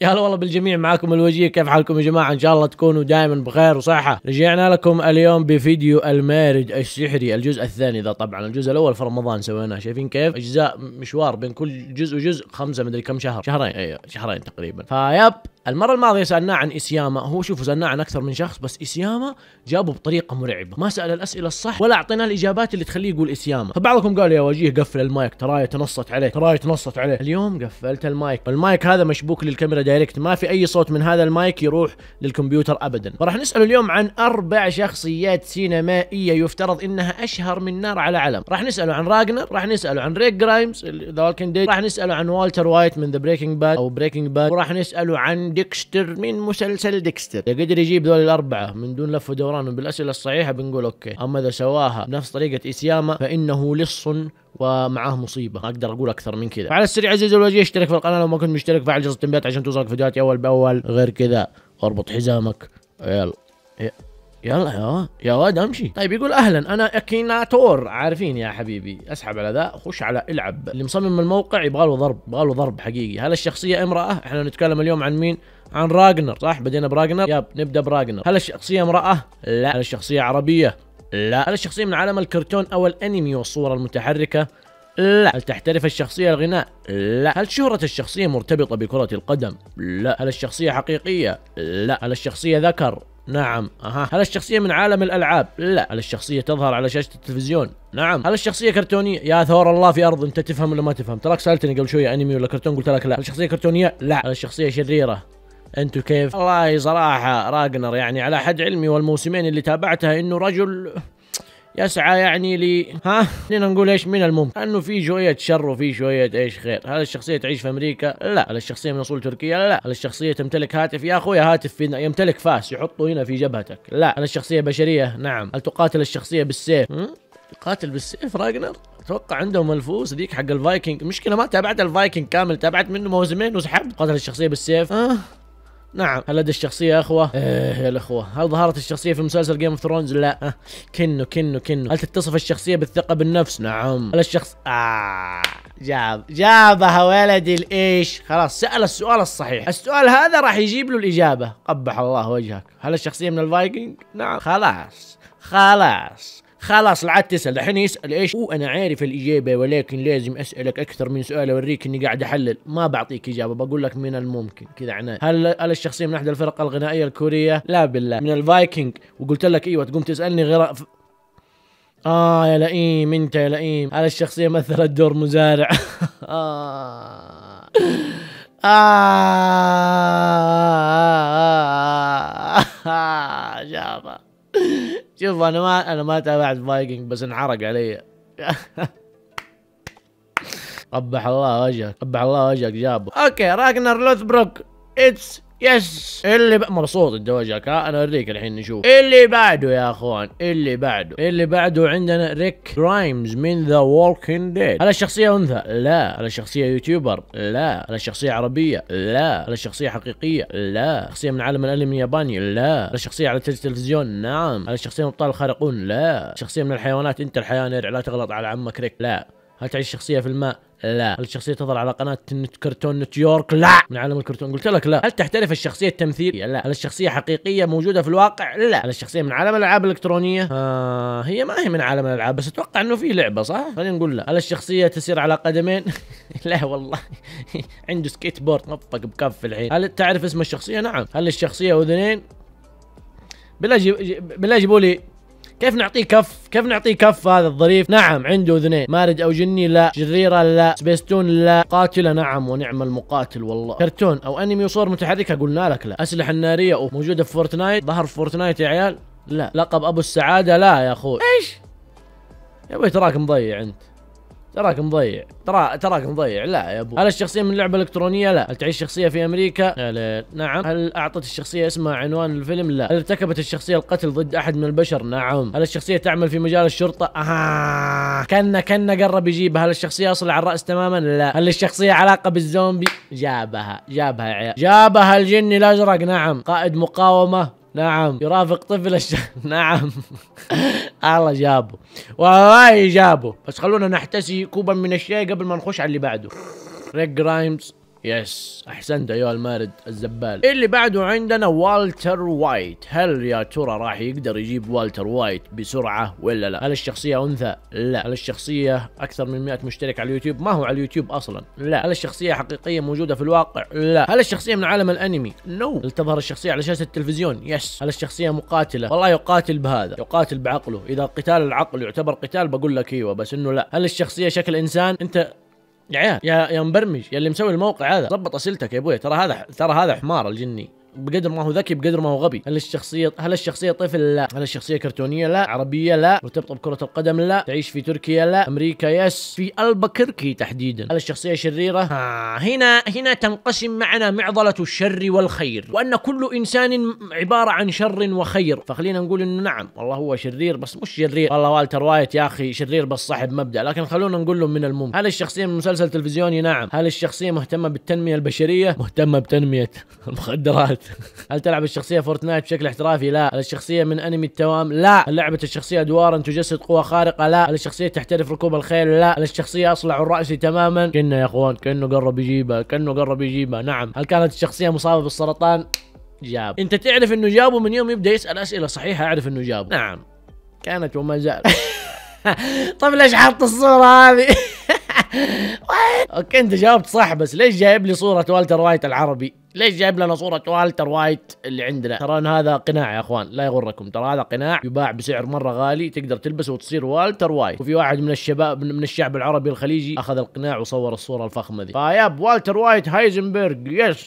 يا هلا والله بالجميع معاكم الوجيه كيف حالكم يا جماعه ان شاء الله تكونوا دائما بخير وصحه رجعنا لكم اليوم بفيديو المارد السحري الجزء الثاني ذا طبعا الجزء الاول في رمضان سويناه شايفين كيف اجزاء مشوار بين كل جزء وجزء خمسه مدري كم شهر شهرين ايوه شهرين تقريبا فيب المرة الماضية سألناه عن إسياما هو شوفوا سألناه عن أكثر من شخص بس إسياما جابه بطريقة مرعبة ما سأل الأسئلة الصح ولا أعطينا الإجابات اللي تخليه يقول إسياما فبعضكم قال يا وجيه قفل المايك تراي تنصت عليه تراي تنصت عليه اليوم قفلت المايك المايك هذا مشبوك للكاميرا دايركت ما في اي صوت من هذا المايك يروح للكمبيوتر ابدا فراح نساله اليوم عن اربع شخصيات سينمائيه يفترض انها اشهر من نار على علم راح نساله عن راجنر راح نساله عن ريك جرايمز ذا والكن ديد راح نساله عن والتر وايت من ذا بريكنج باد او بريكنج باد وراح نساله عن ديكستر من مسلسل ديكستر اذا قدر يجيب ذول الاربعه من دون لف ودوران وبالاسئله الصحيحه بنقول اوكي اما اذا سواها بنفس طريقه اسياما فانه لص ومعاه مصيبه ما اقدر اقول اكثر من كذا فعلى السريع عزيزي الوجيه اشترك في القناه لو ما كنت مشترك فعل جرس التنبيهات عشان توصلك فيديوهاتي اول باول غير كذا اربط حزامك يلا يلا يا واد يا واد امشي طيب يقول اهلا انا اكيناتور عارفين يا حبيبي اسحب على ذا خش على العب اللي مصمم الموقع يبغى له ضرب يبغى له ضرب حقيقي هل الشخصيه امراه احنا نتكلم اليوم عن مين عن راجنر صح بدينا براجنر يب نبدا براجنر هل الشخصيه امراه لا هل الشخصيه عربيه لا هل الشخصية من عالم الكرتون أو الأنمي والصورة المتحركة؟ لا هل تحترف الشخصية الغناء؟ لا هل شهرة الشخصية مرتبطة بكرة القدم؟ لا هل الشخصية حقيقية؟ لا هل الشخصية ذكر؟ نعم أها هل الشخصية من عالم الألعاب؟ لا هل الشخصية تظهر على شاشة التلفزيون؟ نعم هل الشخصية كرتونية؟ يا ثور الله في أرض أنت تفهم ولا ما تفهم؟ تراك سألتني قبل شوية أنمي ولا كرتون قلت لك لا هل الشخصية كرتونية؟ لا هل الشخصية شريرة؟ انتو كيف والله صراحه راجنر يعني على حد علمي والموسمين اللي تابعتها انه رجل يسعى يعني لي ها خلينا نقول ايش من الممكن انه في شويه شر وفي شويه ايش خير هل الشخصيه تعيش في امريكا لا هل الشخصيه من اصول تركيه لا هل الشخصيه تمتلك هاتف يا اخوي هاتف في يمتلك فاس يحطه هنا في جبهتك لا هل الشخصيه بشريه نعم هل تقاتل الشخصيه بالسيف تقاتل بالسيف راجنر اتوقع عندهم الفوز ذيك حق الفايكنج مشكله ما تابعت الفايكنج كامل تابعت منه موسمين وسحبت قاتل الشخصيه بالسيف آه. نعم هل لدى الشخصية أخوة؟ إيه يا الأخوة هل ظهرت الشخصية في مسلسل جيم اوف ثرونز؟ لا كنو كنو كنو هل تتصف الشخصية بالثقة بالنفس؟ نعم هل الشخص آه جاب جابها ولدي الايش خلاص سأل السؤال الصحيح السؤال هذا راح يجيب له الإجابة قبح الله وجهك هل الشخصية من الفايكنج؟ نعم خلاص خلاص خلاص لا عاد تسال الحين يسال ايش وانا عارف الاجابه ولكن لازم اسالك اكثر من سؤال اوريك اني قاعد احلل ما بعطيك اجابه بقول لك من الممكن كذا عناد هل هل الشخصيه من احدى الفرق الغنائيه الكوريه لا بالله من الفايكنج وقلت لك ايوه تقوم تسالني غير اه يا لئيم انت يا لئيم هل الشخصيه مثلت دور مزارع آه. آه. آه. آه. آه. آه. شوف انا ما انا ما تابعت فايكنج بس انعرق علي قبح الله وجهك قبح الله وجهك جابه اوكي راجنر لوثبروك اتس يس اللي ب... مبسوط الدوجاك ها انا اوريك الحين نشوف اللي بعده يا اخوان اللي بعده اللي بعده عندنا ريك رايمز من ذا ووكينج ديد هل الشخصيه انثى لا هل الشخصيه يوتيوبر لا هل الشخصيه عربيه لا هل الشخصيه حقيقيه لا شخصيه من عالم الانمي الياباني لا هل الشخصيه على التلفزيون نعم هل الشخصيه من ابطال الخارقون لا شخصيه من الحيوانات انت الحيوان لا تغلط على عمك ريك لا هل تعيش شخصيه في الماء لا هل الشخصية تظهر على قناة كرتون نيويورك؟ لا من عالم الكرتون قلت لك لا هل تحترف الشخصية التمثيلية؟ لا هل الشخصية حقيقية موجودة في الواقع؟ لا هل الشخصية من عالم الألعاب الإلكترونية؟ آه هي ما هي من عالم الألعاب بس أتوقع إنه في لعبة صح؟ خلينا نقول لا هل الشخصية تسير على قدمين؟ لا والله عنده سكيت بورد نطق بكف الحين هل تعرف اسم الشخصية؟ نعم هل الشخصية أذنين؟ بالله جيب... بالله جيبوا لي كيف نعطيه كف كيف نعطيه كف هذا الظريف نعم عنده اذنين مارد او جني لا شريره لا سبيستون لا قاتله نعم ونعم المقاتل والله كرتون او انمي وصور متحركه قلنا لك لا اسلحه ناريه أوه. موجوده في فورتنايت ظهر في فورتنايت يا عيال لا لقب ابو السعاده لا يا اخوي ايش يا ابوي تراك مضيع انت تراك مضيع ترا تراك مضيع لا يا ابو هل الشخصيه من لعبه الكترونيه لا هل تعيش شخصيه في امريكا لا نعم هل اعطت الشخصيه اسمها عنوان الفيلم لا هل ارتكبت الشخصيه القتل ضد احد من البشر نعم هل الشخصيه تعمل في مجال الشرطه اها كنا كنا قرب يجيبها هل الشخصيه اصل على الراس تماما لا هل الشخصيه علاقه بالزومبي جابها جابها عيال. جابها الجني الازرق نعم قائد مقاومه نعم يرافق طفل الش... نعم الله جابه والله جابه بس خلونا نحتسي كوبا من الشاي قبل ما نخش على اللي بعده ريك جرايمز يس احسنت ايها المارد الزبال إيه اللي بعده عندنا والتر وايت هل يا ترى راح يقدر يجيب والتر وايت بسرعه ولا لا هل الشخصيه انثى لا هل الشخصيه اكثر من 100 مشترك على اليوتيوب ما هو على اليوتيوب اصلا لا هل الشخصيه حقيقيه موجوده في الواقع لا هل الشخصيه من عالم الانمي نو no. هل تظهر الشخصيه على شاشه التلفزيون يس هل الشخصيه مقاتله والله يقاتل بهذا يقاتل بعقله اذا قتال العقل يعتبر قتال بقول لك ايوه بس انه لا هل الشخصيه شكل انسان انت يا عيال يا يا مبرمج يا اللي مسوي الموقع هذا ضبط اسئلتك يا ابوي ترى هذا ترى هذا حمار الجني بقدر ما هو ذكي بقدر ما هو غبي هل الشخصيه هل الشخصيه طفل لا هل الشخصيه كرتونيه لا عربيه لا مرتبطه بكره القدم لا تعيش في تركيا لا امريكا يس في البكركي تحديدا هل الشخصيه شريره آه هنا هنا تنقسم معنا معضله الشر والخير وان كل انسان عباره عن شر وخير فخلينا نقول انه نعم والله هو شرير بس مش شرير والله والتر وايت يا اخي شرير بس صاحب مبدا لكن خلونا نقول له من الممكن هل الشخصيه من مسلسل تلفزيوني نعم هل الشخصيه مهتمه بالتنميه البشريه مهتمه بتنميه المخدرات هل تلعب الشخصيه فورتنايت بشكل احترافي لا هل الشخصيه من انمي التوام لا هل لعبه الشخصيه ادوارا تجسد قوه خارقه لا هل الشخصيه تحترف ركوب الخيل لا هل الشخصيه اصلع الراس تماما كنا يا اخوان كانه قرب يجيبها كانه قرب يجيبها نعم هل كانت الشخصيه مصابه بالسرطان جاب انت تعرف انه جابه من يوم يبدا يسال اسئله صحيحه اعرف انه جابه نعم كانت وما زال طيب ليش حاط الصوره هذه اوكي انت جاوبت صح بس ليش جايب لي صوره والتر وايت العربي ليش جايب لنا صوره والتر وايت اللي عندنا ترى هذا قناع يا اخوان لا يغركم ترى هذا قناع يباع بسعر مره غالي تقدر تلبسه وتصير والتر وايت وفي واحد من الشباب من الشعب العربي الخليجي اخذ القناع وصور الصوره الفخمه ذي، فياب والتر وايت هايزنبرغ يس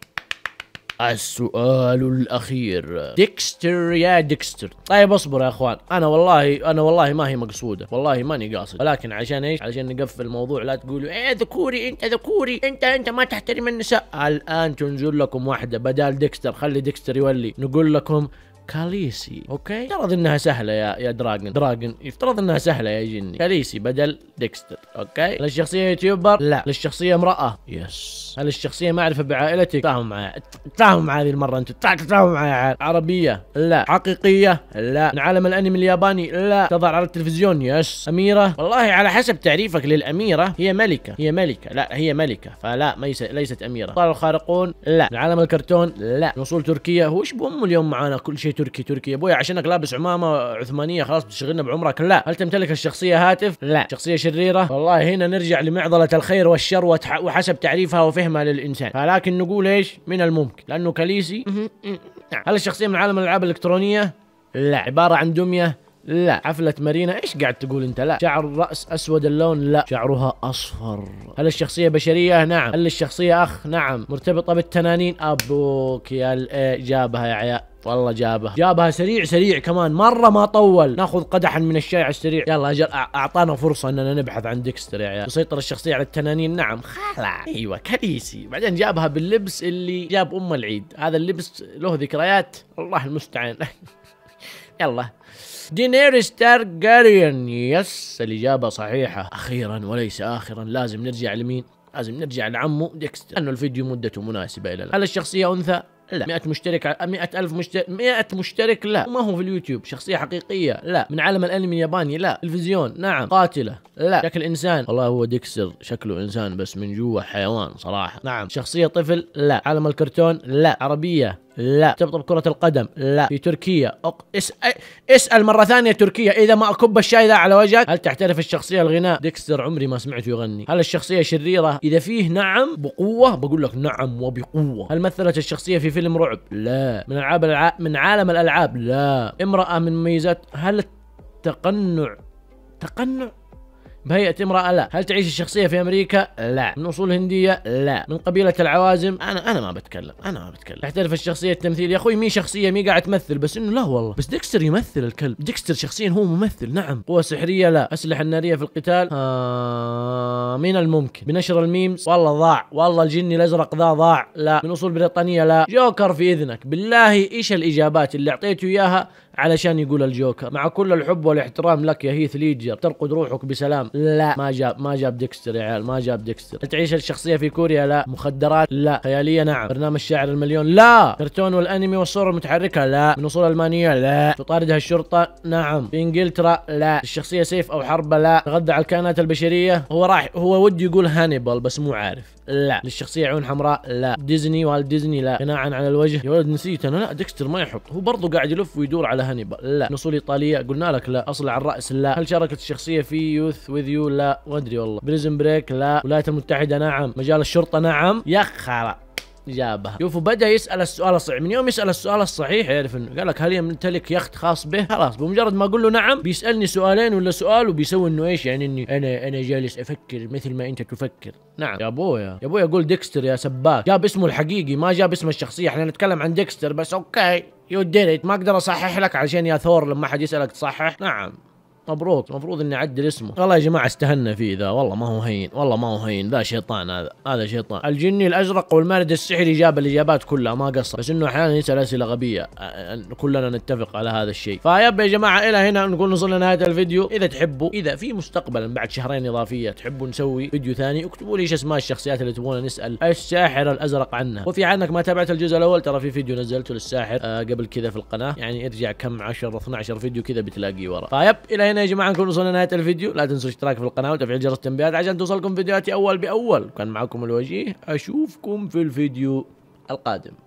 السؤال الاخير ديكستر يا ديكستر طيب اصبر يا اخوان انا والله انا والله ما هي مقصوده والله ماني قاصد ولكن عشان ايش عشان نقفل الموضوع لا تقولوا ايه ذكوري انت ذكوري انت انت ما تحترم النساء الان تنزل لكم واحده بدال ديكستر خلي ديكستر يولي نقول لكم كاليسي اوكي افترض انها سهله يا يا دراجن دراجن يفترض انها سهله يا جني كاليسي بدل ديكستر اوكي هل الشخصيه يوتيوبر لا هل الشخصيه امراه يس هل الشخصيه معرفه بعائلتك تفاهموا معي تفاهموا معي هذه المره انتم تفاهموا معي عربيه لا حقيقيه لا من عالم الانمي الياباني لا تظهر على التلفزيون يس اميره والله على حسب تعريفك للاميره هي ملكه هي ملكه لا هي ملكه فلا ليست اميره الابطال الخارقون لا من عالم الكرتون لا من اصول تركيه هو ايش اليوم معانا كل شيء تركي تركي يا ابوي عشانك لابس عمامه عثمانيه خلاص بتشغلنا بعمرك لا هل تمتلك الشخصيه هاتف لا شخصيه شريره والله هنا نرجع لمعضله الخير والشر وحسب تعريفها وفهمها للانسان فلكن نقول ايش من الممكن لانه كليسي نعم. هل الشخصيه من عالم الالعاب الالكترونيه لا عباره عن دميه لا حفلة مارينا ايش قاعد تقول انت لا شعر الرأس اسود اللون لا شعرها اصفر هل الشخصية بشرية نعم هل الشخصية اخ نعم مرتبطة بالتنانين ابوك يا إيه، جابها يا عيال والله جابها جابها سريع سريع كمان مرة ما طول ناخذ قدحا من الشاي على السريع يلا اجل اعطانا فرصة اننا نبحث عن ديكستر يا عيال مسيطرة الشخصية على التنانين نعم خلع ايوه كريسي بعدين جابها باللبس اللي جاب ام العيد هذا اللبس له ذكريات الله المستعان يلا دينيريس تارجاريان يس الإجابة صحيحة أخيرا وليس آخرا لازم نرجع لمين؟ لازم نرجع لعمه ديكستر لأنه الفيديو مدته مناسبة إلى الآن هل الشخصية أنثى؟ لا 100 مشترك 100 ألف مشترك 100 مشترك لا ما هو في اليوتيوب شخصية حقيقية لا من عالم الأنمي الياباني لا تلفزيون نعم قاتلة لا شكل إنسان والله هو ديكستر شكله إنسان بس من جوا حيوان صراحة نعم شخصية طفل لا عالم الكرتون لا عربية لا تبطل كرة القدم لا في تركيا أق... اس... اسأل مرة ثانية تركيا إذا ما أكب الشاي ذا على وجهك هل تعترف الشخصية الغناء ديكستر عمري ما سمعته يغني هل الشخصية شريرة إذا فيه نعم بقوة بقول لك نعم وبقوة هل مثلت الشخصية في فيلم رعب لا من ألعاب الع... من عالم الألعاب لا امرأة من ميزات هل التقنع تقنع بهيئه امراه لا هل تعيش الشخصيه في امريكا لا من اصول هنديه لا من قبيله العوازم انا انا ما بتكلم انا ما بتكلم احترف الشخصيه التمثيل يا اخوي مي شخصيه مي قاعد تمثل بس انه لا والله بس ديكستر يمثل الكلب ديكستر شخصيا هو ممثل نعم قوه سحريه لا اسلحه ناريه في القتال آه من الممكن بنشر الميمز والله ضاع والله الجني الازرق ذا ضاع لا من اصول بريطانيه لا جوكر في اذنك بالله ايش الاجابات اللي اعطيته اياها علشان يقول الجوكر مع كل الحب والاحترام لك يا هيث ليجر ترقد روحك بسلام لا ما جاب ما جاب ديكستر يا عيال ما جاب ديكستر تعيش الشخصيه في كوريا لا مخدرات لا خياليه نعم برنامج شاعر المليون لا كرتون والانمي والصور المتحركه لا من اصول المانيه لا تطاردها الشرطه نعم في انجلترا لا الشخصيه سيف او حربه لا تغذى على الكائنات البشريه هو راح هو وده يقول هانيبال بس مو عارف لا للشخصيه عيون حمراء لا ديزني والت ديزني لا قناعا على الوجه يا ولد نسيت انا لا ديكستر ما يحط هو برضه قاعد يلف ويدور على هانيبال لا نصول ايطاليه قلنا لك لا اصل على الراس لا هل شاركت الشخصيه في يوث وذ يو لا ادري والله بريزن بريك لا الولايات المتحده نعم مجال الشرطه نعم يا خرا جابها شوف بدا يسال السؤال الصحيح من يوم يسال السؤال الصحيح يعرف انه قال لك هل يمتلك يخت خاص به خلاص بمجرد ما اقول له نعم بيسالني سؤالين ولا سؤال وبيسوي انه ايش يعني اني انا انا جالس افكر مثل ما انت تفكر نعم يا ابويا يا ابويا اقول ديكستر يا سباك جاب اسمه الحقيقي ما جاب اسم الشخصيه احنا نتكلم عن ديكستر بس اوكي يو ديت ما اقدر اصحح لك عشان يا ثور لما حد يسالك تصحح نعم مبروك المفروض اني اعدل اسمه والله يا جماعه استهنا فيه ذا والله ما هو هين والله ما هو هين ذا شيطان هذا هذا شيطان الجني الازرق والمارد السحري جاب الاجابات كلها ما قصر بس انه احيانا يسال اسئله غبيه كلنا نتفق على هذا الشيء فيب يا جماعه الى هنا نقول وصلنا لنهايه الفيديو اذا تحبوا اذا في مستقبلا بعد شهرين اضافيه تحبوا نسوي فيديو ثاني اكتبوا لي ايش اسماء الشخصيات اللي تبغون نسال الساحر الازرق عنها وفي عنك ما تابعت الجزء الاول ترى في فيديو نزلته للساحر آه، قبل كذا في القناه يعني ارجع كم 10 12 فيديو كذا بتلاقيه ورا فيب الى هنا يا جماعه نكون وصلنا لنهايه الفيديو لا تنسوا الاشتراك في القناه وتفعيل جرس التنبيهات عشان توصلكم فيديوهاتي اول باول كان معكم الوجيه اشوفكم في الفيديو القادم